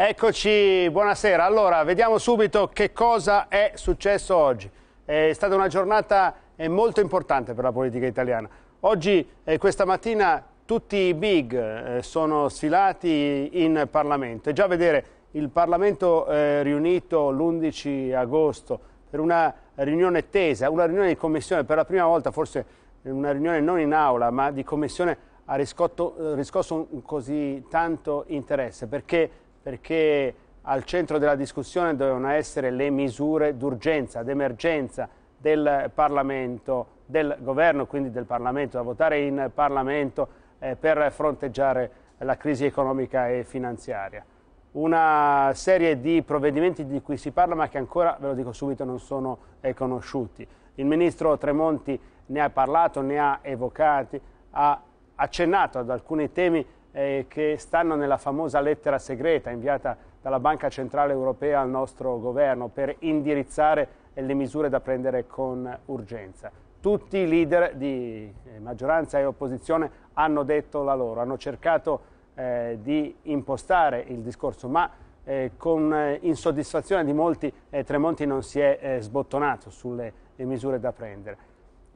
Eccoci, buonasera. Allora, vediamo subito che cosa è successo oggi. È stata una giornata eh, molto importante per la politica italiana. Oggi, eh, questa mattina, tutti i big eh, sono sfilati in Parlamento. E già vedere il Parlamento eh, riunito l'11 agosto per una riunione tesa, una riunione di commissione, per la prima volta forse una riunione non in aula, ma di commissione, ha riscotto, eh, riscosso un, così tanto interesse, perché perché al centro della discussione dovevano essere le misure d'urgenza, d'emergenza del Parlamento, del Governo, quindi del Parlamento, da votare in Parlamento eh, per fronteggiare la crisi economica e finanziaria. Una serie di provvedimenti di cui si parla ma che ancora, ve lo dico subito, non sono eh, conosciuti. Il Ministro Tremonti ne ha parlato, ne ha evocati, ha accennato ad alcuni temi eh, che stanno nella famosa lettera segreta inviata dalla Banca Centrale Europea al nostro governo per indirizzare le misure da prendere con urgenza. Tutti i leader di eh, maggioranza e opposizione hanno detto la loro, hanno cercato eh, di impostare il discorso, ma eh, con eh, insoddisfazione di molti eh, Tremonti non si è eh, sbottonato sulle misure da prendere.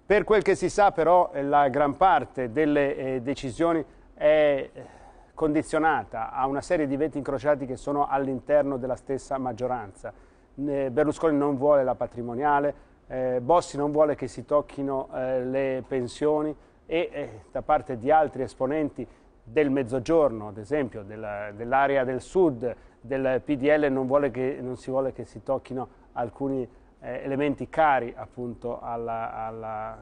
Per quel che si sa però la gran parte delle decisioni è condizionata a una serie di veti incrociati che sono all'interno della stessa maggioranza. Berlusconi non vuole la patrimoniale, eh, Bossi non vuole che si tocchino eh, le pensioni e eh, da parte di altri esponenti del mezzogiorno, ad esempio dell'area del sud, del PDL non, che, non, si vuole che si tocchino alcuni eh, elementi cari appunto alla, alla eh,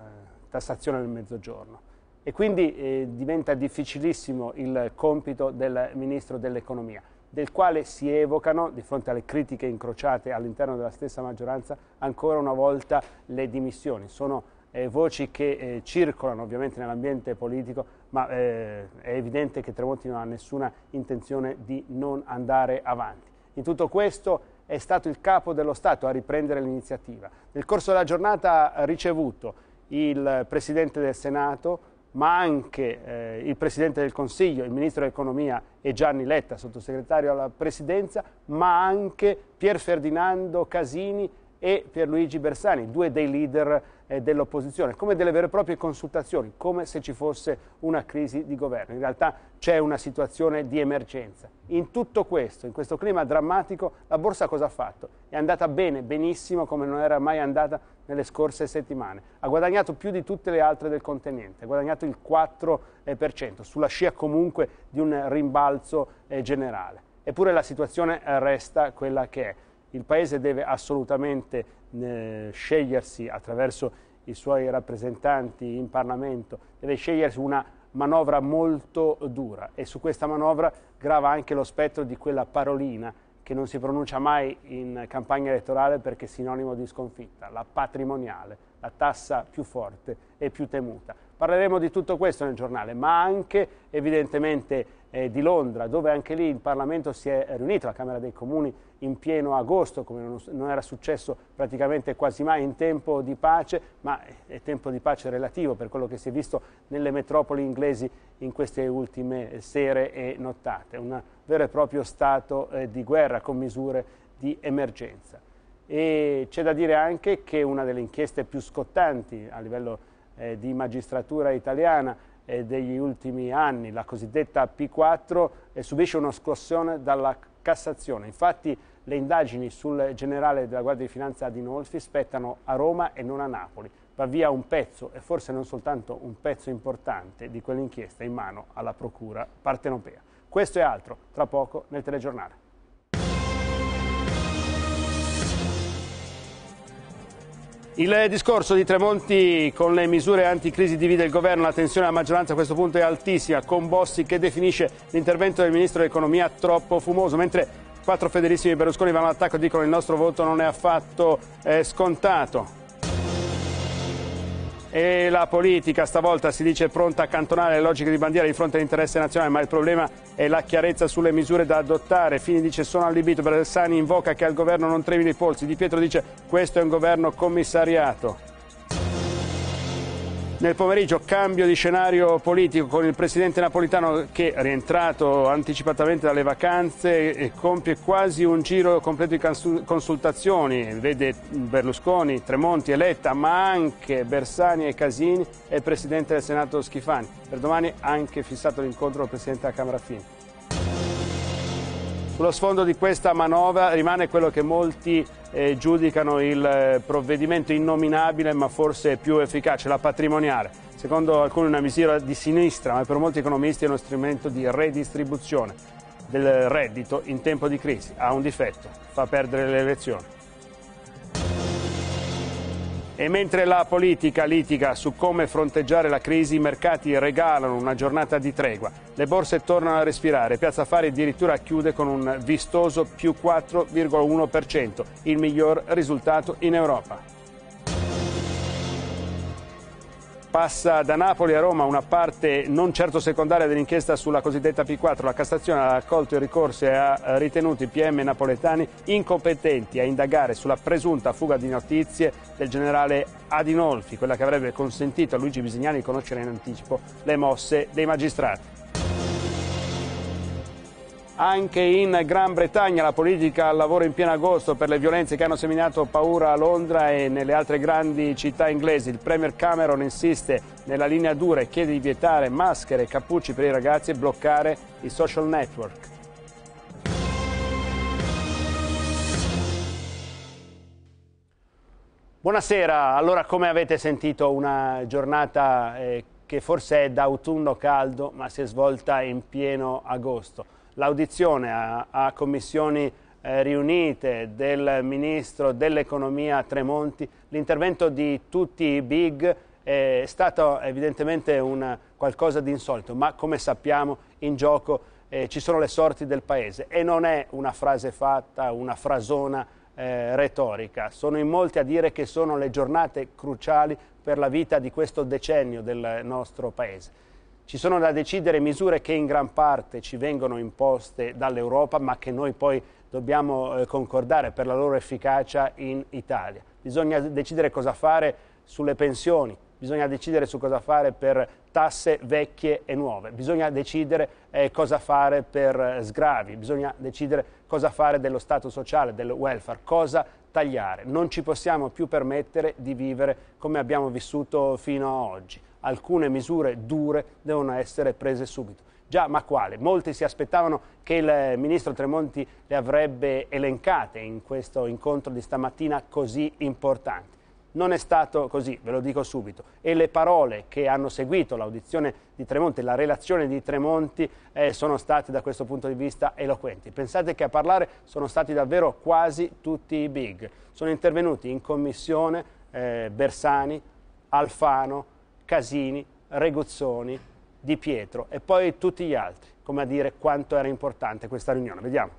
tassazione del mezzogiorno e quindi eh, diventa difficilissimo il compito del Ministro dell'Economia, del quale si evocano, di fronte alle critiche incrociate all'interno della stessa maggioranza, ancora una volta le dimissioni. Sono eh, voci che eh, circolano ovviamente nell'ambiente politico, ma eh, è evidente che Tremonti non ha nessuna intenzione di non andare avanti. In tutto questo è stato il capo dello Stato a riprendere l'iniziativa. Nel corso della giornata ha ricevuto il Presidente del Senato, ma anche eh, il Presidente del Consiglio, il Ministro dell'Economia e Gianni Letta, sottosegretario alla Presidenza, ma anche Pier Ferdinando Casini, e Pierluigi Bersani, due dei leader eh, dell'opposizione, come delle vere e proprie consultazioni, come se ci fosse una crisi di governo. In realtà c'è una situazione di emergenza. In tutto questo, in questo clima drammatico, la borsa cosa ha fatto? È andata bene, benissimo, come non era mai andata nelle scorse settimane. Ha guadagnato più di tutte le altre del continente, ha guadagnato il 4%, eh, sulla scia comunque di un rimbalzo eh, generale. Eppure la situazione resta quella che è. Il Paese deve assolutamente eh, scegliersi attraverso i suoi rappresentanti in Parlamento, deve scegliersi una manovra molto dura e su questa manovra grava anche lo spettro di quella parolina che non si pronuncia mai in campagna elettorale perché è sinonimo di sconfitta, la patrimoniale, la tassa più forte e più temuta. Parleremo di tutto questo nel giornale, ma anche evidentemente eh, di Londra, dove anche lì il Parlamento si è riunito, la Camera dei Comuni, in pieno agosto, come non, non era successo praticamente quasi mai in tempo di pace, ma è tempo di pace relativo per quello che si è visto nelle metropoli inglesi in queste ultime sere e nottate, un vero e proprio stato eh, di guerra con misure di emergenza. E c'è da dire anche che una delle inchieste più scottanti a livello eh, di magistratura italiana eh, degli ultimi anni, la cosiddetta P4, eh, subisce una scossione dalla Cassazione. Infatti le indagini sul generale della Guardia di Finanza Adinolfi spettano a Roma e non a Napoli. Va via un pezzo, e forse non soltanto un pezzo importante, di quell'inchiesta in mano alla Procura partenopea. Questo e altro, tra poco nel telegiornale. Il discorso di Tremonti con le misure anticrisi divide il governo, la tensione della maggioranza a questo punto è altissima, con Bossi che definisce l'intervento del ministro dell'economia troppo fumoso, mentre quattro federissimi Berlusconi vanno all'attacco e dicono il nostro voto non è affatto eh, scontato e la politica stavolta si dice pronta a cantonare le logiche di bandiera di fronte all'interesse nazionale, ma il problema è la chiarezza sulle misure da adottare. Fini dice sono allibito, Bersani invoca che al governo non trevino i polsi, Di Pietro dice questo è un governo commissariato. Nel pomeriggio cambio di scenario politico con il presidente napolitano che, rientrato anticipatamente dalle vacanze, eh, compie quasi un giro completo di consultazioni. Vede Berlusconi, Tremonti Eletta, ma anche Bersani e Casini e il presidente del Senato Schifani. Per domani anche fissato l'incontro con il presidente della Camera Fini. Sullo sfondo di questa manovra rimane quello che molti eh, giudicano il eh, provvedimento innominabile ma forse più efficace, la patrimoniale. Secondo alcuni una misura di sinistra ma per molti economisti è uno strumento di redistribuzione del reddito in tempo di crisi. Ha un difetto, fa perdere le elezioni. E mentre la politica litiga su come fronteggiare la crisi, i mercati regalano una giornata di tregua. Le borse tornano a respirare. Piazza Affari addirittura chiude con un vistoso più 4,1%, il miglior risultato in Europa. Passa da Napoli a Roma una parte non certo secondaria dell'inchiesta sulla cosiddetta P4. La Cassazione ha accolto i ricorsi e ha eh, ritenuto i PM napoletani incompetenti a indagare sulla presunta fuga di notizie del generale Adinolfi, quella che avrebbe consentito a Luigi Bisignani di conoscere in anticipo le mosse dei magistrati. Anche in Gran Bretagna la politica al lavoro in pieno agosto per le violenze che hanno seminato paura a Londra e nelle altre grandi città inglesi. Il Premier Cameron insiste nella linea dura e chiede di vietare maschere e cappucci per i ragazzi e bloccare i social network. Buonasera, allora come avete sentito una giornata eh, che forse è d'autunno caldo ma si è svolta in pieno agosto l'audizione a, a, commissioni eh, riunite del Ministro dell'Economia Tremonti, l'intervento di tutti i big è stato evidentemente una, qualcosa di insolito, ma come sappiamo in gioco eh, ci sono le sorti del Paese e non è una frase fatta, una frasona eh, retorica. Sono in molti a dire che sono le giornate cruciali per la vita di questo decennio del nostro Paese. Ci sono da decidere misure che in gran parte ci vengono imposte dall'Europa ma che noi poi dobbiamo eh, concordare per la loro efficacia in Italia. Bisogna decidere cosa fare sulle pensioni, bisogna decidere su cosa fare per tasse vecchie e nuove, bisogna decidere eh, cosa fare per eh, sgravi, bisogna decidere cosa fare dello Stato sociale, del welfare, cosa tagliare. Non ci possiamo più permettere di vivere come abbiamo vissuto fino ad oggi alcune misure dure devono essere prese subito. Già, ma quale? Molti si aspettavano che il ministro Tremonti le avrebbe elencate in questo incontro di stamattina così importante. Non è stato così, ve lo dico subito. E le parole che hanno seguito l'audizione di Tremonti, la relazione di Tremonti, eh, sono state da questo punto di vista eloquenti. Pensate che a parlare sono stati davvero quasi tutti i big. Sono intervenuti in commissione eh, Bersani, Alfano, Casini, Regozzoni, Di Pietro e poi tutti gli altri, come a dire quanto era importante questa riunione. Vediamo.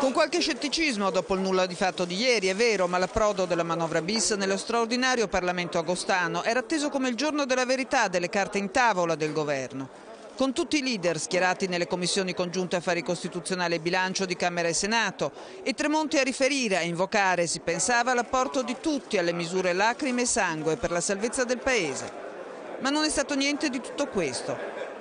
Con qualche scetticismo dopo il nulla di fatto di ieri, è vero, ma l'approdo della manovra bis nello straordinario Parlamento agostano era atteso come il giorno della verità delle carte in tavola del governo con tutti i leader schierati nelle commissioni congiunte affari costituzionali e bilancio di Camera e Senato e Tremonti a riferire, a invocare, si pensava, l'apporto di tutti alle misure lacrime e sangue per la salvezza del Paese. Ma non è stato niente di tutto questo.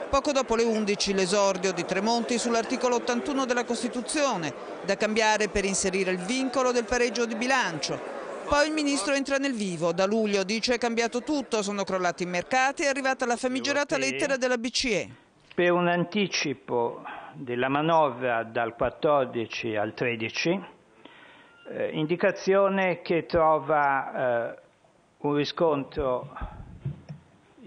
Poco dopo le 11 l'esordio di Tremonti sull'articolo 81 della Costituzione, da cambiare per inserire il vincolo del pareggio di bilancio. Poi il ministro entra nel vivo, da luglio dice è cambiato tutto, sono crollati i mercati, è arrivata la famigerata lettera della BCE per un anticipo della manovra dal 14 al 13, eh, indicazione che trova eh, un riscontro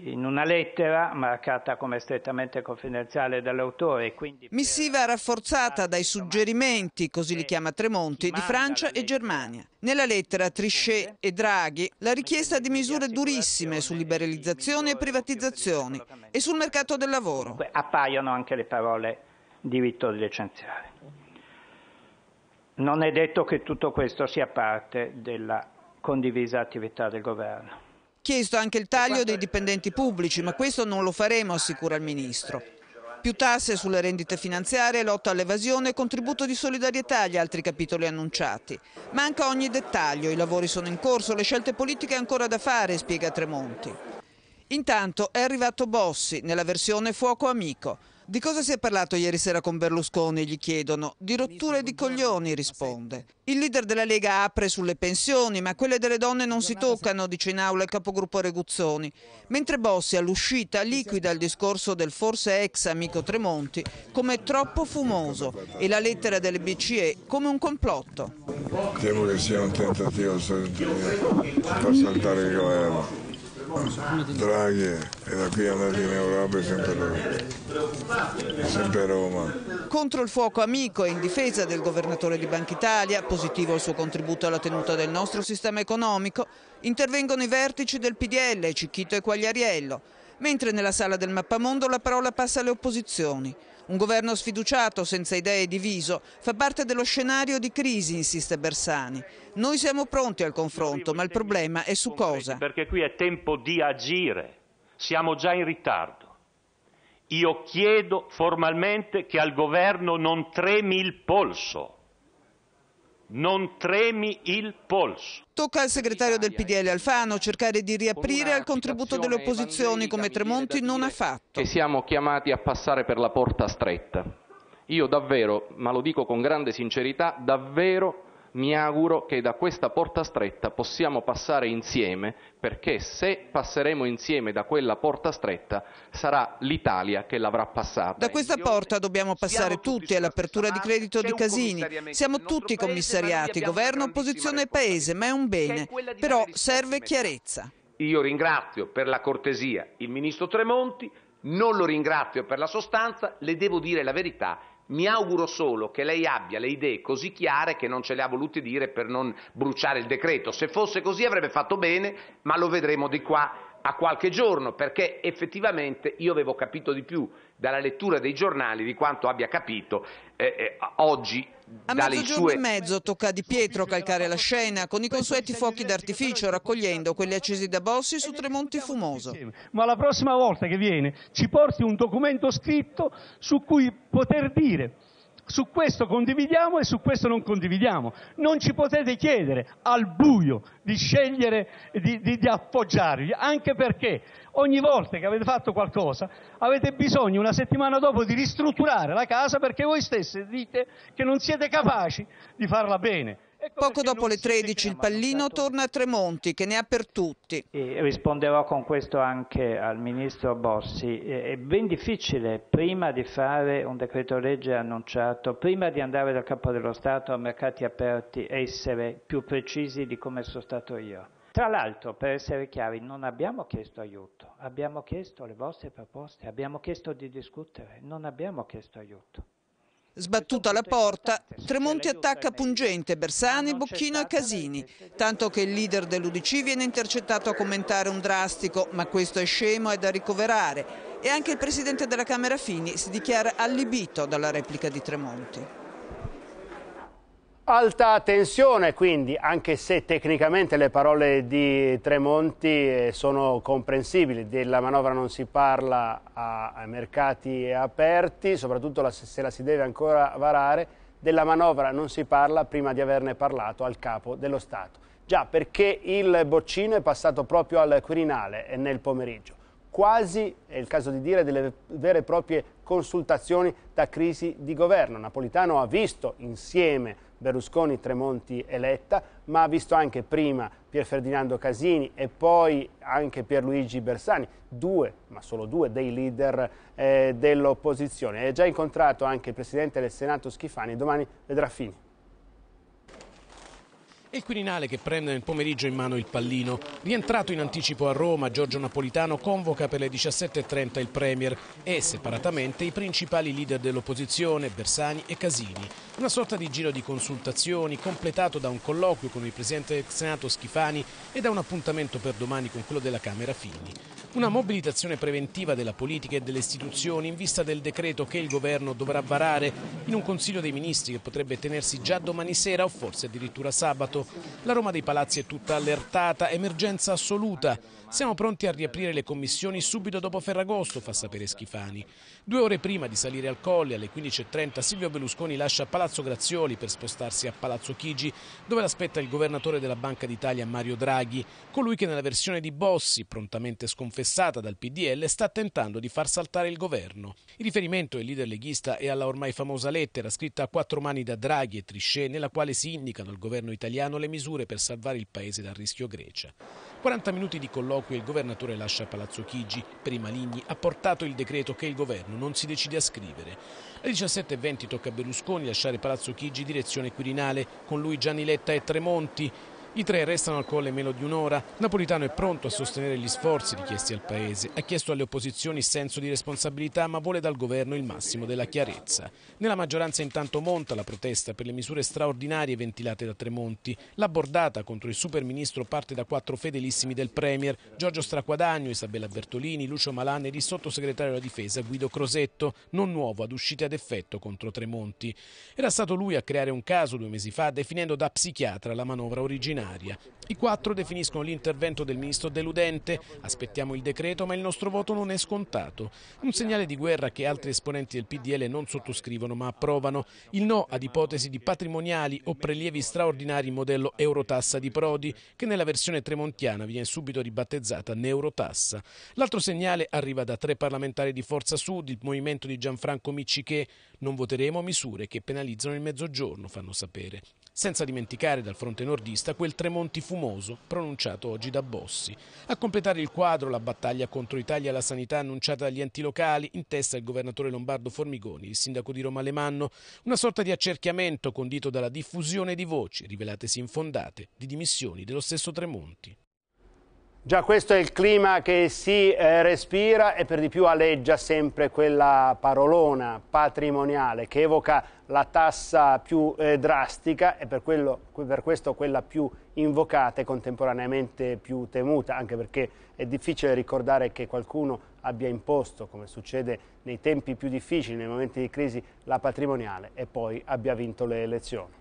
in una lettera marcata come strettamente confidenziale dall'autore. Missiva rafforzata dai suggerimenti, eh, così li chiama Tremonti, di Francia e Germania. Nella lettera Trichet e Draghi la richiesta di misure durissime su liberalizzazioni e privatizzazioni e sul mercato del lavoro. Appaiono anche le parole diritto di licenziare. Non è detto che tutto questo sia parte della condivisa attività del governo chiesto anche il taglio dei dipendenti pubblici, ma questo non lo faremo, assicura il Ministro. Più tasse sulle rendite finanziarie, lotta all'evasione e contributo di solidarietà agli altri capitoli annunciati. Manca ogni dettaglio, i lavori sono in corso, le scelte politiche ancora da fare, spiega Tremonti. Intanto è arrivato Bossi nella versione Fuoco Amico. Di cosa si è parlato ieri sera con Berlusconi? Gli chiedono. Di rotture di coglioni, risponde. Il leader della Lega apre sulle pensioni, ma quelle delle donne non si toccano, dice in aula il capogruppo Reguzzoni. Mentre Bossi all'uscita liquida il discorso del forse ex amico Tremonti come troppo fumoso e la lettera delle BCE come un complotto. Temo che sia un tentativo per saltare il governo. Draghi è da qui andato in Europa è sempre lui, è sempre Roma. Contro il fuoco amico e in difesa del governatore di Banca Italia, positivo il suo contributo alla tenuta del nostro sistema economico, intervengono i vertici del PDL, Cicchito e Quagliariello, mentre nella sala del Mappamondo la parola passa alle opposizioni. Un governo sfiduciato, senza idee e diviso, fa parte dello scenario di crisi, insiste Bersani. Noi siamo pronti al confronto, ma il problema è su cosa. Perché qui è tempo di agire, siamo già in ritardo. Io chiedo formalmente che al governo non tremi il polso. Non tremi il polso. Tocca al segretario del PDL Alfano cercare di riaprire al contributo delle opposizioni come Tremonti non ha fatto. Che siamo chiamati a passare per la porta stretta. Io davvero, ma lo dico con grande sincerità, davvero mi auguro che da questa porta stretta possiamo passare insieme, perché se passeremo insieme da quella porta stretta sarà l'Italia che l'avrà passata. Da questa porta dobbiamo passare tutti all'apertura di credito di Casini. Siamo tutti commissariati, governo, opposizione e paese, ma è un bene. Però serve chiarezza. Io ringrazio per la cortesia il ministro Tremonti, non lo ringrazio per la sostanza, le devo dire la verità mi auguro solo che lei abbia le idee così chiare che non ce le ha volute dire per non bruciare il decreto. Se fosse così avrebbe fatto bene, ma lo vedremo di qua a qualche giorno perché effettivamente io avevo capito di più dalla lettura dei giornali di quanto abbia capito eh, eh, oggi a mezzogiorno sue... e mezzo tocca a Di Pietro calcare la scena con i consueti fuochi d'artificio raccogliendo quelli accesi da Bossi su Tremonti Fumoso. Ma la prossima volta che viene ci porti un documento scritto su cui poter dire su questo condividiamo e su questo non condividiamo. Non ci potete chiedere al buio di scegliere, di, di, di appoggiarvi, anche perché ogni volta che avete fatto qualcosa avete bisogno una settimana dopo di ristrutturare la casa perché voi stessi dite che non siete capaci di farla bene. Poco dopo le 13 il pallino torna a Tremonti che ne ha per tutti. E risponderò con questo anche al ministro Bossi. È ben difficile prima di fare un decreto legge annunciato, prima di andare dal capo dello Stato a mercati aperti, essere più precisi di come sono stato io. Tra l'altro, per essere chiari, non abbiamo chiesto aiuto, abbiamo chiesto le vostre proposte, abbiamo chiesto di discutere, non abbiamo chiesto aiuto. Sbattuta la porta, Tremonti attacca pungente Bersani, Bocchino e Casini, tanto che il leader dell'Udc viene intercettato a commentare un drastico ma questo è scemo, e da ricoverare e anche il presidente della Camera Fini si dichiara allibito dalla replica di Tremonti. Alta tensione, quindi, anche se tecnicamente le parole di Tremonti eh, sono comprensibili, della manovra non si parla a mercati aperti, soprattutto se la si deve ancora varare, della manovra non si parla prima di averne parlato al capo dello Stato. Già, perché il boccino è passato proprio al Quirinale nel pomeriggio. Quasi, è il caso di dire, delle vere e proprie consultazioni da crisi di governo. Napolitano ha visto insieme Berlusconi, Tremonti e Letta, ma ha visto anche prima Pier Ferdinando Casini e poi anche Pierluigi Bersani, due, ma solo due, dei leader eh, dell'opposizione. Ha già incontrato anche il Presidente del Senato Schifani, domani vedrà fine. È il Quirinale che prende nel pomeriggio in mano il pallino. Rientrato in anticipo a Roma, Giorgio Napolitano convoca per le 17.30 il Premier e separatamente i principali leader dell'opposizione, Bersani e Casini. Una sorta di giro di consultazioni completato da un colloquio con il Presidente del Senato Schifani e da un appuntamento per domani con quello della Camera Fini. Una mobilitazione preventiva della politica e delle istituzioni in vista del decreto che il governo dovrà varare in un Consiglio dei Ministri che potrebbe tenersi già domani sera o forse addirittura sabato la Roma dei Palazzi è tutta allertata, emergenza assoluta. Siamo pronti a riaprire le commissioni subito dopo Ferragosto, fa sapere Schifani. Due ore prima di salire al Colle, alle 15.30, Silvio Berlusconi lascia Palazzo Grazioli per spostarsi a Palazzo Chigi, dove l'aspetta il governatore della Banca d'Italia Mario Draghi, colui che nella versione di Bossi, prontamente sconfessata dal PDL, sta tentando di far saltare il governo. Il riferimento del leader leghista è alla ormai famosa lettera scritta a quattro mani da Draghi e Trichet, nella quale si indicano al governo italiano le misure per salvare il paese dal rischio Grecia. 40 minuti di colloquio colloquio il governatore lascia Palazzo Chigi. Prima Ligni ha portato il decreto che il governo non si decide a scrivere. Alle 17.20 tocca a Berlusconi lasciare Palazzo Chigi direzione Quirinale. Con lui Gianni Letta e Tremonti. I tre restano al colle meno di un'ora. Napolitano è pronto a sostenere gli sforzi richiesti al Paese. Ha chiesto alle opposizioni senso di responsabilità, ma vuole dal governo il massimo della chiarezza. Nella maggioranza intanto monta la protesta per le misure straordinarie ventilate da Tremonti. La bordata contro il superministro parte da quattro fedelissimi del Premier, Giorgio Straquadagno, Isabella Bertolini, Lucio Malan e il sottosegretario della difesa Guido Crosetto, non nuovo ad uscite ad effetto contro Tremonti. Era stato lui a creare un caso due mesi fa, definendo da psichiatra la manovra originale plenaria. I quattro definiscono l'intervento del ministro deludente. Aspettiamo il decreto, ma il nostro voto non è scontato. Un segnale di guerra che altri esponenti del PDL non sottoscrivono, ma approvano. Il no ad ipotesi di patrimoniali o prelievi straordinari in modello Eurotassa di Prodi, che nella versione tremontiana viene subito ribattezzata Neurotassa. L'altro segnale arriva da tre parlamentari di Forza Sud, il movimento di Gianfranco Miccichè. Non voteremo misure che penalizzano il mezzogiorno, fanno sapere. Senza dimenticare dal fronte nordista quel Tremonti fumoso pronunciato oggi da Bossi. A completare il quadro la battaglia contro Italia e la sanità annunciata dagli enti locali, in testa il governatore lombardo Formigoni, il sindaco di Roma Alemanno, una sorta di accerchiamento condito dalla diffusione di voci, rivelatesi infondate, di dimissioni dello stesso Tremonti. Già questo è il clima che si eh, respira e per di più aleggia sempre quella parolona patrimoniale che evoca la tassa più eh, drastica e per, quello, per, questo quella più invocata e contemporaneamente più temuta, anche perché è difficile ricordare che qualcuno abbia imposto, come succede nei tempi più difficili, nei momenti di crisi, la patrimoniale e poi abbia vinto le elezioni.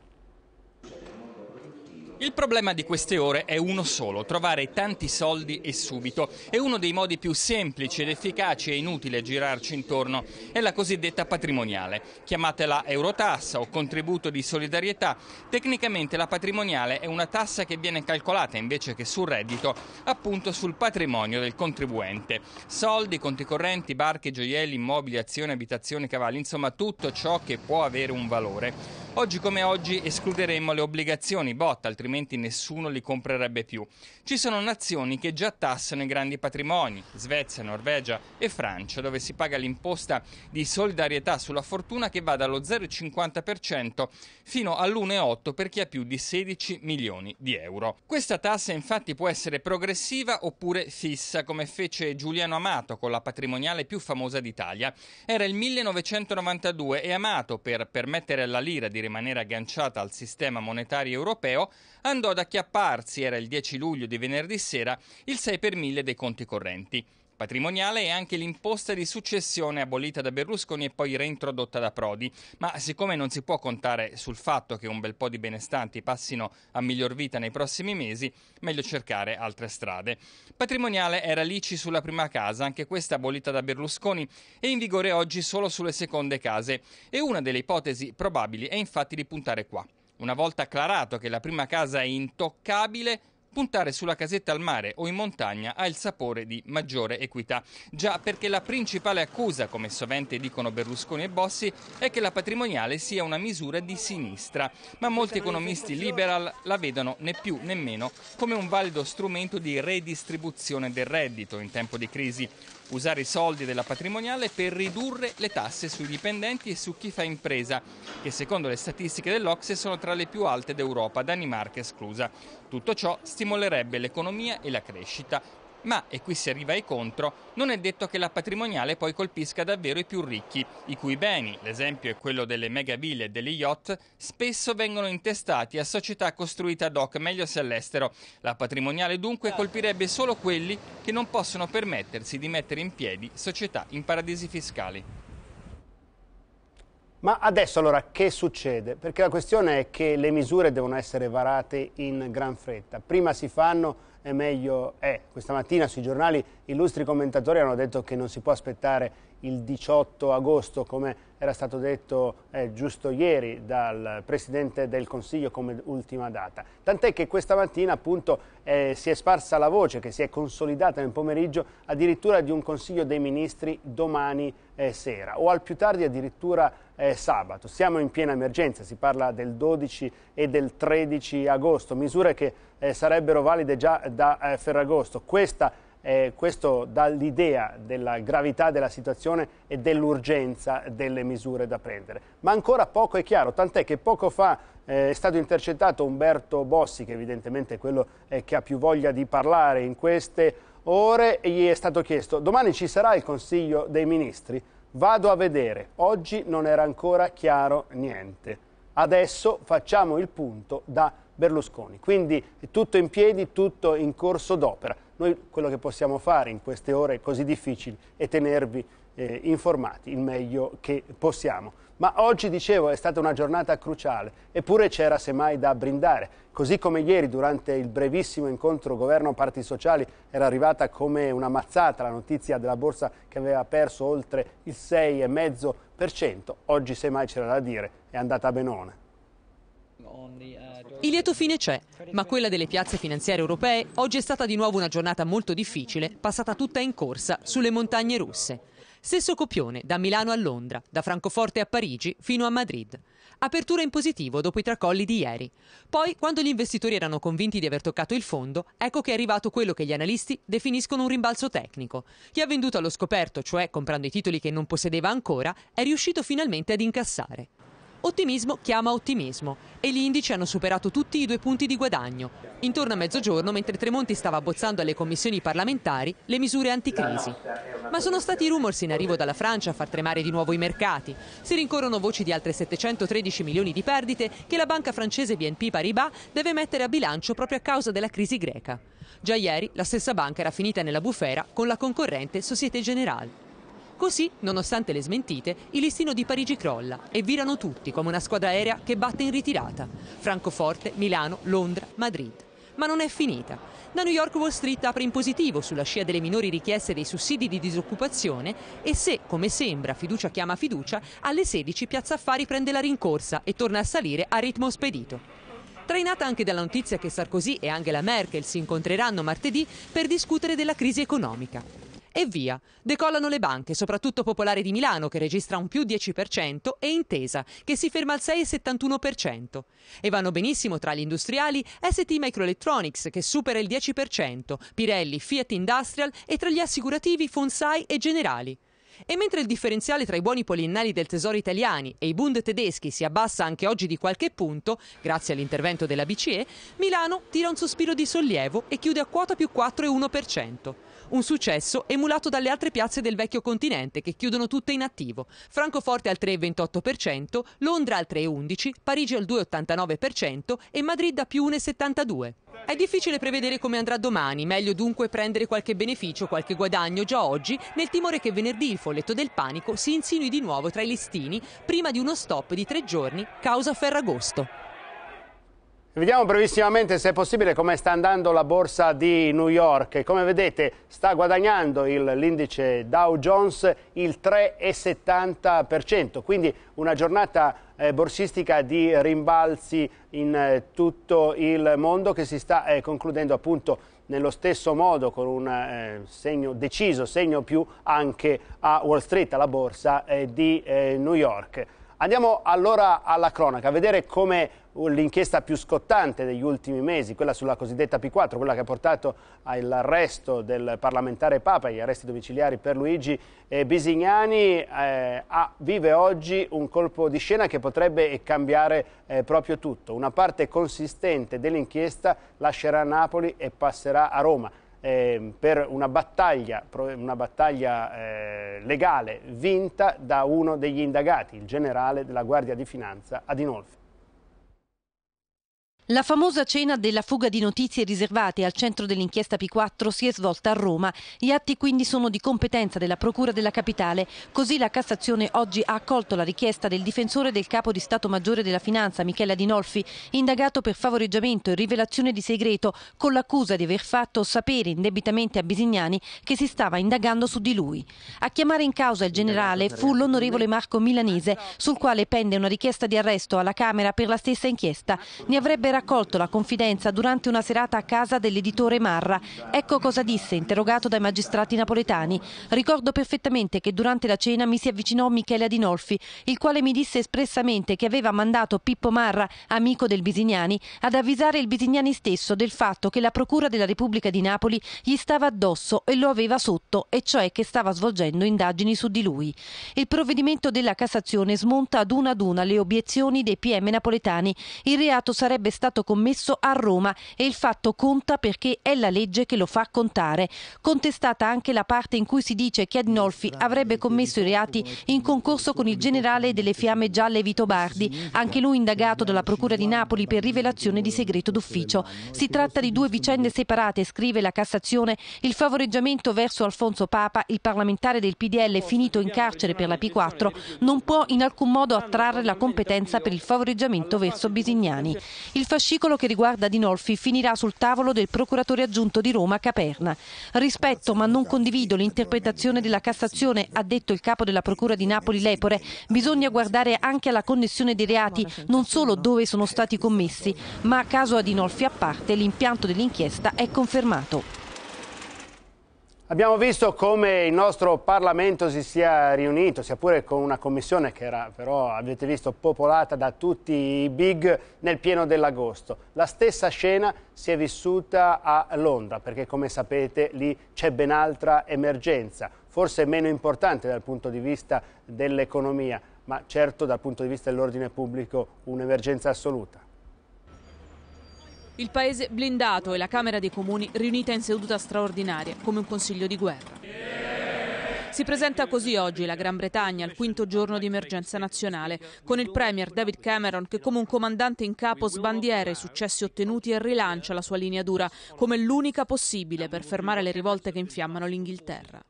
Il problema di queste ore è uno solo, trovare tanti soldi e subito. È uno dei modi più semplici ed efficaci e inutile girarci intorno. È la cosiddetta patrimoniale. Chiamatela Eurotassa o contributo di solidarietà. Tecnicamente la patrimoniale è una tassa che viene calcolata invece che sul reddito, appunto sul patrimonio del contribuente. Soldi, conti correnti, barche, gioielli, immobili, azioni, abitazioni, cavalli, insomma tutto ciò che può avere un valore. Oggi come oggi escluderemo le obbligazioni, botta, altrimenti altrimenti nessuno li comprerebbe più. Ci sono nazioni che già tassano i grandi patrimoni, Svezia, Norvegia e Francia, dove si paga l'imposta di solidarietà sulla fortuna che va dallo 0,50% fino all'1,8% per chi ha più di 16 milioni di euro. Questa tassa infatti può essere progressiva oppure fissa, come fece Giuliano Amato con la patrimoniale più famosa d'Italia. Era il 1992 e Amato, per permettere alla lira di rimanere agganciata al sistema monetario europeo, andò ad acchiapparsi, era il 10 luglio di venerdì sera, il 6 per 1000 dei conti correnti. Patrimoniale è anche l'imposta di successione abolita da Berlusconi e poi reintrodotta da Prodi, ma siccome non si può contare sul fatto che un bel po' di benestanti passino a miglior vita nei prossimi mesi, meglio cercare altre strade. Patrimoniale era l'ICI sulla prima casa, anche questa abolita da Berlusconi e in vigore oggi solo sulle seconde case e una delle ipotesi probabili è infatti di puntare qua una volta acclarato che la prima casa è intoccabile, Puntare sulla casetta al mare o in montagna ha il sapore di maggiore equità. Già perché la principale accusa, come sovente dicono Berlusconi e Bossi, è che la patrimoniale sia una misura di sinistra. Ma molti economisti liberal la vedono né più né meno come un valido strumento di redistribuzione del reddito in tempo di crisi usare i soldi della patrimoniale per ridurre le tasse sui dipendenti e su chi fa impresa, che secondo le statistiche dell'Ocse sono tra le più alte d'Europa, Danimarca esclusa. Tutto ciò stimolerebbe l'economia e la crescita, ma, e qui si arriva ai contro, non è detto che la patrimoniale poi colpisca davvero i più ricchi, i cui beni, l'esempio è quello delle megaville e delle yacht, spesso vengono intestati a società costruite ad hoc meglio se all'estero. La patrimoniale dunque colpirebbe solo quelli che non possono permettersi di mettere in piedi società in paradisi fiscali. Ma adesso allora che succede? Perché la questione è che le misure devono essere varate in gran fretta. Prima si fanno e meglio è. Questa mattina sui giornali illustri commentatori hanno detto che non si può aspettare il 18 agosto, come era stato detto eh, giusto ieri dal Presidente del Consiglio come ultima data. Tant'è che questa mattina appunto eh, si è sparsa la voce che si è consolidata nel pomeriggio addirittura di un Consiglio dei Ministri domani eh, sera o al più tardi addirittura eh, sabato. Siamo in piena emergenza, si parla del 12 e del 13 agosto, misure che eh, sarebbero valide già da eh, Ferragosto. Questa eh, questo dà l'idea della gravità della situazione e dell'urgenza delle misure da prendere. Ma ancora poco è chiaro, tant'è che poco fa eh, è stato intercettato Umberto Bossi, che evidentemente è quello eh, che ha più voglia di parlare in queste ore, e gli è stato chiesto domani ci sarà il Consiglio dei Ministri? Vado a vedere, oggi non era ancora chiaro niente. Adesso facciamo il punto da Berlusconi. Quindi tutto in piedi, tutto in corso d'opera. Noi quello che possiamo fare in queste ore così difficili è tenervi eh, informati il meglio che possiamo. Ma oggi, dicevo, è stata una giornata cruciale, eppure c'era semmai da brindare. Così come ieri, durante il brevissimo incontro governo-parti sociali, era arrivata come una mazzata la notizia della borsa che aveva perso oltre il 6,5%. Oggi, semmai, c'era da dire, è andata benone. Il lieto fine c'è, ma quella delle piazze finanziarie europee oggi è stata di nuovo una giornata molto difficile, passata tutta in corsa sulle montagne russe. Stesso copione da Milano a Londra, da Francoforte a Parigi fino a Madrid. Apertura in positivo dopo i tracolli di ieri. Poi, quando gli investitori erano convinti di aver toccato il fondo, ecco che è arrivato quello che gli analisti definiscono un rimbalzo tecnico. Chi ha venduto allo scoperto, cioè comprando i titoli che non possedeva ancora, è riuscito finalmente ad incassare. Ottimismo chiama ottimismo e gli indici hanno superato tutti i due punti di guadagno. Intorno a mezzogiorno, mentre Tremonti stava abbozzando alle commissioni parlamentari le misure anticrisi. Ma sono stati i rumors in arrivo dalla Francia a far tremare di nuovo i mercati. Si rincorrono voci di altre 713 milioni di perdite che la banca francese BNP Paribas deve mettere a bilancio proprio a causa della crisi greca. Già ieri la stessa banca era finita nella bufera con la concorrente Societe Generale. Così, nonostante le smentite, il listino di Parigi crolla e virano tutti come una squadra aerea che batte in ritirata. Francoforte, Milano, Londra, Madrid. Ma non è finita. Da New York Wall Street apre in positivo sulla scia delle minori richieste dei sussidi di disoccupazione e se, come sembra, fiducia chiama fiducia, alle 16 Piazza Affari prende la rincorsa e torna a salire a ritmo spedito trainata anche dalla notizia che Sarkozy e Angela Merkel si incontreranno martedì per discutere della crisi economica. E via. Decollano le banche, soprattutto Popolare di Milano che registra un più 10% e Intesa che si ferma al 6,71%. E vanno benissimo tra gli industriali ST Microelectronics che supera il 10%, Pirelli, Fiat Industrial e tra gli assicurativi Fonsai e Generali. E mentre il differenziale tra i buoni poliennali del Tesoro italiani e i Bund tedeschi si abbassa anche oggi di qualche punto, grazie all'intervento della BCE, Milano tira un sospiro di sollievo e chiude a quota più 4,1%. Un successo emulato dalle altre piazze del vecchio continente che chiudono tutte in attivo. Francoforte al 3,28%, Londra al 3,11%, Parigi al 2,89% e Madrid a più 1,72%. È difficile prevedere come andrà domani, meglio dunque prendere qualche beneficio, qualche guadagno già oggi, nel timore che venerdì il folletto del panico si insinui di nuovo tra i listini prima di uno stop di tre giorni causa Ferragosto. Vediamo brevissimamente se è possibile come sta andando la borsa di New York. Come vedete sta guadagnando l'indice Dow Jones il 3,70%, quindi una giornata eh, borsistica di rimbalzi in eh, tutto il mondo che si sta eh, concludendo appunto nello stesso modo con un eh, segno deciso, segno più anche a Wall Street, alla borsa eh, di eh, New York. Andiamo allora alla cronaca, a vedere come l'inchiesta più scottante degli ultimi mesi, quella sulla cosiddetta P4, quella che ha portato all'arresto del parlamentare Papa, agli arresti domiciliari per Luigi Bisignani, eh, ah, vive oggi un colpo di scena che potrebbe cambiare eh, proprio tutto. Una parte consistente dell'inchiesta lascerà Napoli e passerà a Roma. Eh, per una battaglia, una battaglia eh, legale vinta da uno degli indagati, il generale della Guardia di Finanza Adinolfi. La famosa cena della fuga di notizie riservate al centro dell'inchiesta P4 si è svolta a Roma. Gli atti quindi sono di competenza della Procura della Capitale. Così la Cassazione oggi ha accolto la richiesta del difensore del Capo di Stato Maggiore della Finanza, Michela Dinolfi, indagato per favoreggiamento e rivelazione di segreto, con l'accusa di aver fatto sapere indebitamente a Bisignani che si stava indagando su di lui. A chiamare in causa il generale fu l'onorevole Marco Milanese, sul quale pende una richiesta di arresto alla Camera per la stessa inchiesta. Ne avrebbe raccolto la confidenza durante una serata a casa dell'editore Marra. Ecco cosa disse, interrogato dai magistrati napoletani. Ricordo perfettamente che durante la cena mi si avvicinò Michele Adinolfi, il quale mi disse espressamente che aveva mandato Pippo Marra, amico del Bisignani, ad avvisare il Bisignani stesso del fatto che la Procura della Repubblica di Napoli gli stava addosso e lo aveva sotto, e cioè che stava svolgendo indagini su di lui. Il provvedimento della Cassazione smonta ad una ad una le obiezioni dei PM napoletani. Il reato sarebbe stato stato commesso a Roma e il fatto conta perché è la legge che lo fa contare. Contestata anche la parte in cui si dice che Adinolfi avrebbe commesso i reati in concorso con il generale delle Fiamme Gialle Vito Bardi, anche lui indagato dalla Procura di Napoli per rivelazione di segreto d'ufficio. Si tratta di due vicende separate, scrive la Cassazione, il favoreggiamento verso Alfonso Papa, il parlamentare del PDL finito in carcere per la P4, non può in alcun modo attrarre la competenza per il favoreggiamento verso Bisignani. Il fascicolo che riguarda Dinolfi finirà sul tavolo del procuratore aggiunto di Roma Caperna. Rispetto ma non condivido l'interpretazione della Cassazione, ha detto il capo della procura di Napoli Lepore, bisogna guardare anche alla connessione dei reati, non solo dove sono stati commessi, ma a caso Adinolfi a parte l'impianto dell'inchiesta è confermato. Abbiamo visto come il nostro Parlamento si sia riunito, sia pure con una commissione che era però, avete visto, popolata da tutti i big nel pieno dell'agosto. La stessa scena si è vissuta a Londra, perché come sapete lì c'è ben altra emergenza, forse meno importante dal punto di vista dell'economia, ma certo dal punto di vista dell'ordine pubblico un'emergenza assoluta. Il paese blindato e la Camera dei Comuni riunita in seduta straordinaria come un consiglio di guerra. Si presenta così oggi la Gran Bretagna al quinto giorno di emergenza nazionale, con il Premier David Cameron che come un comandante in capo sbandiera i successi ottenuti e rilancia la sua linea dura come l'unica possibile per fermare le rivolte che infiammano l'Inghilterra.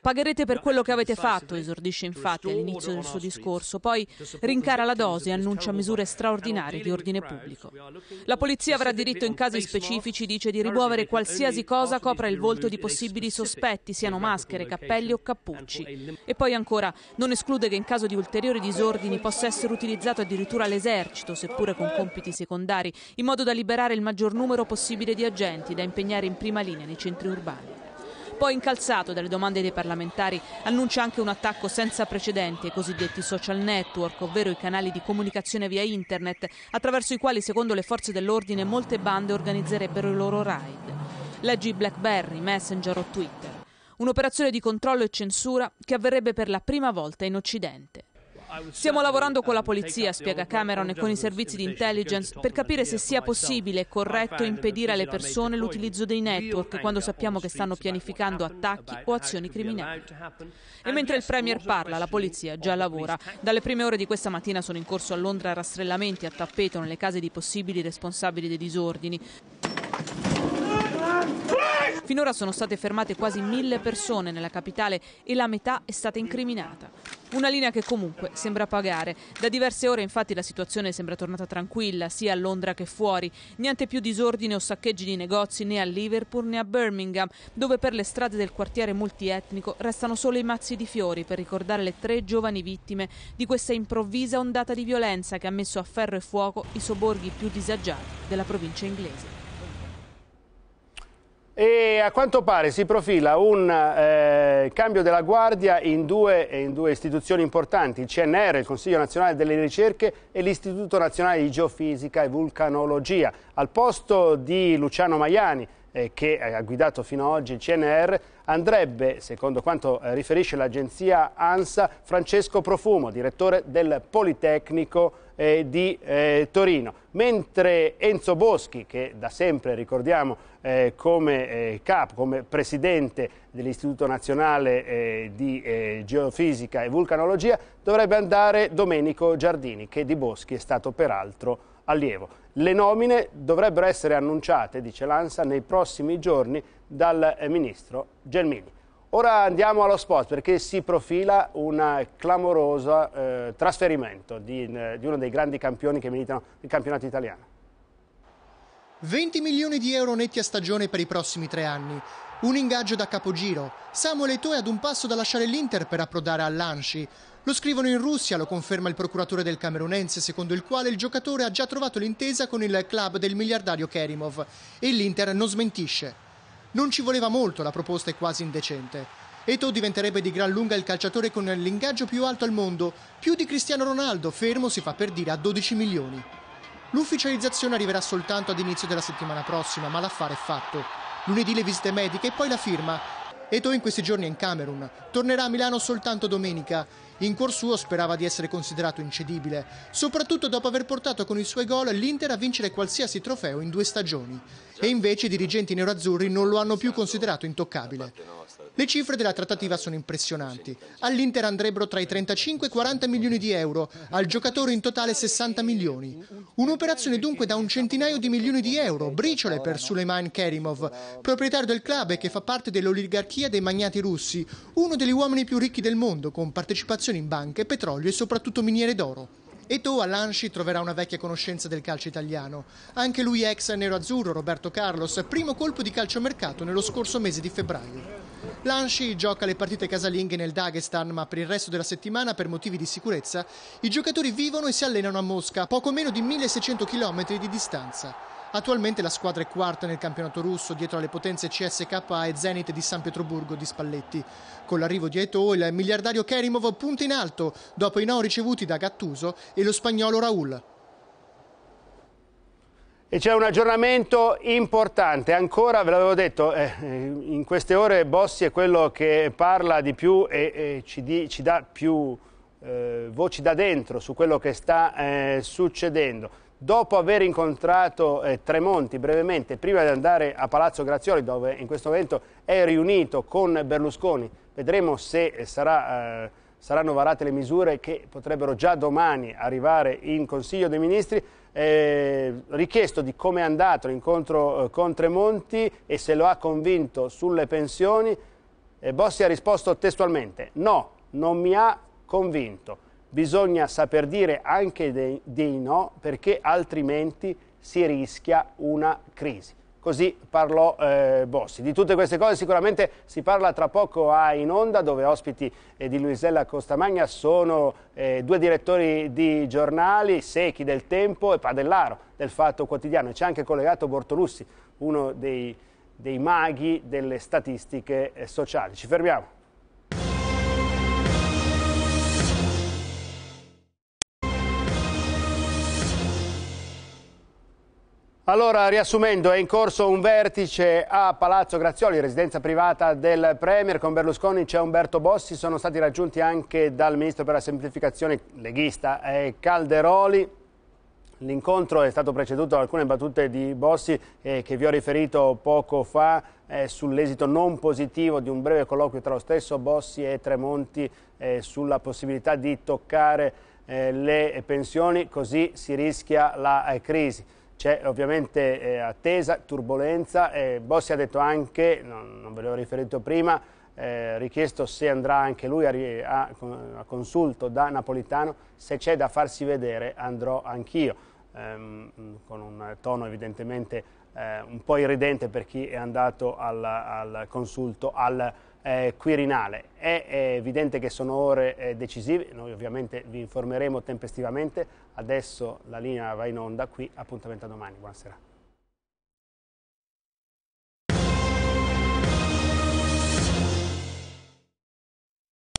Pagherete per quello che avete fatto, esordisce infatti all'inizio del suo discorso, poi rincara la dose e annuncia misure straordinarie di ordine pubblico. La polizia avrà diritto in casi specifici, dice, di rimuovere qualsiasi cosa copra il volto di possibili sospetti, siano maschere, cappelli o cappelli. Pucci. Ecco, e poi ancora non esclude che in caso di ulteriori disordini possa essere utilizzato addirittura l'esercito, seppure con compiti secondari, in modo da liberare il maggior numero possibile di agenti da impegnare in prima linea nei centri urbani. Poi incalzato dalle domande dei parlamentari, annuncia anche un attacco senza precedenti ai cosiddetti social network, ovvero i canali di comunicazione via internet, attraverso i quali, secondo le forze dell'ordine, molte bande organizzerebbero i loro raid. Leggi BlackBerry, Messenger o Twitter un'operazione di controllo e censura che avverrebbe per la prima volta in Occidente. Stiamo lavorando con la polizia, spiega Cameron, e con i servizi di intelligence per capire se sia possibile e corretto impedire alle persone l'utilizzo dei network quando sappiamo che stanno pianificando attacchi o azioni criminali. E mentre il Premier parla, la polizia già lavora. Dalle prime ore di questa mattina sono in corso a Londra rastrellamenti a tappeto nelle case di possibili responsabili dei disordini. Finora sono state fermate quasi mille persone nella capitale e la metà è stata incriminata. Una linea che comunque sembra pagare. Da diverse ore infatti la situazione sembra tornata tranquilla, sia a Londra che fuori. Niente più disordine o saccheggi di negozi né a Liverpool né a Birmingham, dove per le strade del quartiere multietnico restano solo i mazzi di fiori per ricordare le tre giovani vittime di questa improvvisa ondata di violenza che ha messo a ferro e fuoco i sobborghi più disagiati della provincia inglese. E a quanto pare si profila un eh, cambio della guardia in due, in due, istituzioni importanti, il CNR, il Consiglio Nazionale delle Ricerche e l'Istituto Nazionale di Geofisica e Vulcanologia. Al posto di Luciano Maiani, eh, che ha guidato fino ad oggi il CNR, andrebbe, secondo quanto eh, riferisce l'agenzia ANSA, Francesco Profumo, direttore del Politecnico eh, di eh, Torino, mentre Enzo Boschi, che da sempre ricordiamo eh, come eh, capo, come presidente dell'Istituto Nazionale eh, di eh, Geofisica e Vulcanologia, dovrebbe andare Domenico Giardini, che di Boschi è stato peraltro allievo. Le nomine dovrebbero essere annunciate, dice l'ANSA, nei prossimi giorni dal eh, ministro Gelmini. Ora andiamo allo spot perché si profila un clamoroso eh, trasferimento di, eh, di, uno dei grandi campioni che militano nel campionato italiano. 20 milioni di euro netti a stagione per i prossimi tre anni. Un ingaggio da capogiro. Samuel Eto'o è ad un passo da lasciare l'Inter per approdare all'Anci. Lo scrivono in Russia, lo conferma il procuratore del Camerunense, secondo il quale il giocatore ha già trovato l'intesa con il club del miliardario Kerimov e l'Inter non smentisce. Non ci voleva molto, la proposta è quasi indecente. Eto diventerebbe di gran lunga il calciatore con l'ingaggio più alto al mondo, più di Cristiano Ronaldo, fermo si fa per dire a 12 milioni. L'ufficializzazione arriverà soltanto ad inizio della settimana prossima, ma l'affare è fatto. Lunedì le visite mediche e poi la firma. Eto in questi giorni è in Camerun, tornerà a Milano soltanto domenica. In cuor suo sperava di essere considerato incedibile, soprattutto dopo aver portato con i suoi gol l'Inter a vincere qualsiasi trofeo in due stagioni e invece i dirigenti neroazzurri non lo hanno più considerato intoccabile. Le cifre della trattativa sono impressionanti. All'Inter andrebbero tra i 35 e i 40 milioni di euro, al giocatore in totale 60 milioni. Un'operazione dunque da un centinaio di milioni di euro, briciole per Suleiman Kerimov, proprietario del club e che fa parte dell'oligarchia dei magnati russi, uno degli uomini più ricchi del mondo, con partecipazioni in banche, petrolio e soprattutto miniere d'oro a all'Anshi troverà una vecchia conoscenza del calcio italiano. Anche lui ex nero-azzurro, Roberto Carlos, primo colpo di calciomercato nello scorso mese di febbraio. L'Anshi gioca le partite casalinghe nel Dagestan, ma per il resto della settimana, per motivi di sicurezza, i giocatori vivono e si allenano a Mosca, a poco meno di 1600 km di distanza. Attualmente la squadra è quarta nel campionato russo dietro alle potenze CSK e Zenit di San Pietroburgo di Spalletti. Con l'arrivo di Eto'o il miliardario Kerimov punta in alto dopo i no ricevuti da Gattuso e lo spagnolo Raul. E c'è un aggiornamento importante, ancora ve l'avevo detto, eh, in queste ore Bossi è quello che parla di più e, e ci, di, ci, dà più eh, voci da dentro su quello che sta eh, succedendo dopo aver incontrato eh, Tremonti brevemente, prima di andare a Palazzo Grazioli, dove in questo momento è riunito con Berlusconi, vedremo se eh, sarà, eh, saranno varate le misure che potrebbero già domani arrivare in Consiglio dei Ministri, eh, richiesto di come è andato l'incontro eh, con Tremonti e se lo ha convinto sulle pensioni, eh, Bossi ha risposto testualmente no, non mi ha convinto bisogna saper dire anche dei, dei no perché altrimenti si rischia una crisi. Così parlò eh, Bossi. Di tutte queste cose sicuramente si parla tra poco a In Onda, dove ospiti eh, di Luisella Costamagna sono eh, due direttori di giornali, Secchi del Tempo e Padellaro del Fatto Quotidiano. C'è anche collegato Bortolussi, uno dei, dei maghi delle statistiche eh, sociali. Ci fermiamo. Allora, riassumendo, è in corso un vertice a Palazzo Grazioli, residenza privata del Premier, con Berlusconi c'è Umberto Bossi, sono stati raggiunti anche dal Ministro per la Semplificazione leghista eh, Calderoli. L'incontro è stato preceduto da alcune battute di Bossi eh, che vi ho riferito poco fa eh, sull'esito non positivo di un breve colloquio tra lo stesso Bossi e Tremonti eh, sulla possibilità di toccare eh, le pensioni, così si rischia la eh, crisi. C'è ovviamente eh, attesa, turbolenza, eh, Bossi ha detto anche, non, non ve l'ho riferito prima, eh, richiesto se andrà anche lui a, a, a consulto da Napolitano, se c'è da farsi vedere andrò anch'io, ehm, con un tono evidentemente eh, un po' irridente per chi è andato al, al consulto, al eh, Quirinale. È, è, evidente che sono ore eh, decisive, noi ovviamente vi informeremo tempestivamente, adesso la linea va in onda, qui appuntamento a domani, buonasera.